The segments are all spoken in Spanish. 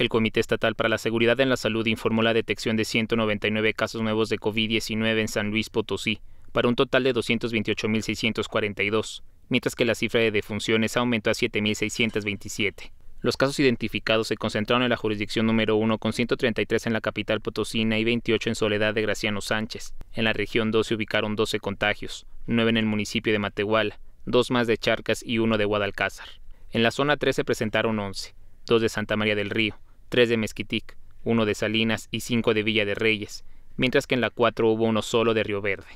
El Comité Estatal para la Seguridad en la Salud informó la detección de 199 casos nuevos de COVID-19 en San Luis Potosí, para un total de 228.642, mientras que la cifra de defunciones aumentó a 7.627. Los casos identificados se concentraron en la jurisdicción número 1 con 133 en la capital potosina y 28 en Soledad de Graciano Sánchez. En la región 2 se ubicaron 12 contagios, 9 en el municipio de Matehual, 2 más de Charcas y 1 de Guadalcázar. En la zona 3 se presentaron 11, 2 de Santa María del Río, tres de Mezquitic, uno de Salinas y cinco de Villa de Reyes, mientras que en la 4 hubo uno solo de Río Verde.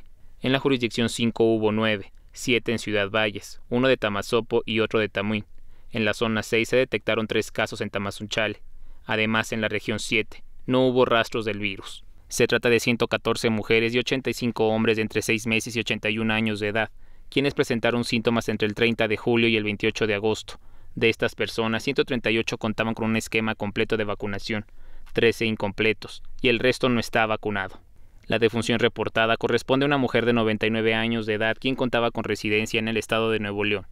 En la jurisdicción 5 hubo nueve, siete en Ciudad Valles, uno de Tamazopo y otro de Tamuín. En la zona 6 se detectaron tres casos en Tamazunchale. Además, en la región 7 no hubo rastros del virus. Se trata de 114 mujeres y 85 hombres de entre 6 meses y 81 años de edad, quienes presentaron síntomas entre el 30 de julio y el 28 de agosto, de estas personas, 138 contaban con un esquema completo de vacunación, 13 incompletos y el resto no está vacunado. La defunción reportada corresponde a una mujer de 99 años de edad quien contaba con residencia en el estado de Nuevo León.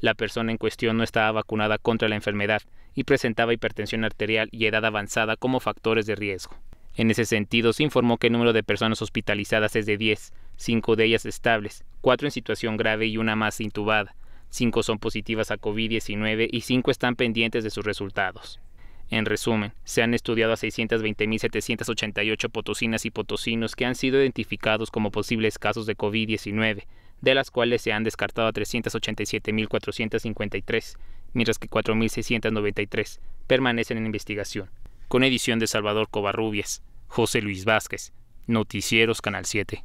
La persona en cuestión no estaba vacunada contra la enfermedad y presentaba hipertensión arterial y edad avanzada como factores de riesgo. En ese sentido, se informó que el número de personas hospitalizadas es de 10, 5 de ellas estables, 4 en situación grave y una más intubada, 5 son positivas a COVID-19 y 5 están pendientes de sus resultados. En resumen, se han estudiado a 620.788 potosinas y potosinos que han sido identificados como posibles casos de COVID-19, de las cuales se han descartado a 387.453, mientras que 4.693 permanecen en investigación. Con edición de Salvador Covarrubias, José Luis Vázquez, Noticieros Canal 7.